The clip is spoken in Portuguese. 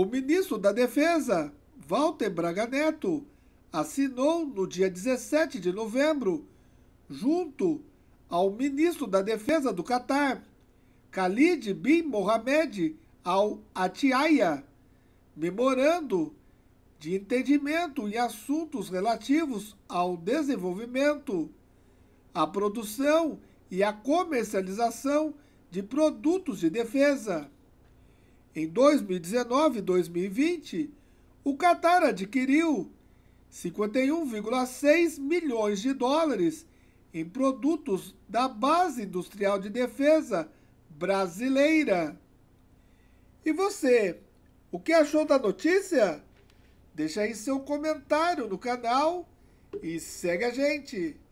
O ministro da Defesa, Walter Braga Neto, assinou no dia 17 de novembro, junto ao ministro da Defesa do Catar, Khalid bin Mohamed Al Atiaia, memorando de entendimento em assuntos relativos ao desenvolvimento, à produção e à comercialização de produtos de defesa. Em 2019 e 2020, o Qatar adquiriu 51,6 milhões de dólares em produtos da Base Industrial de Defesa brasileira. E você, o que achou da notícia? Deixa aí seu comentário no canal e segue a gente.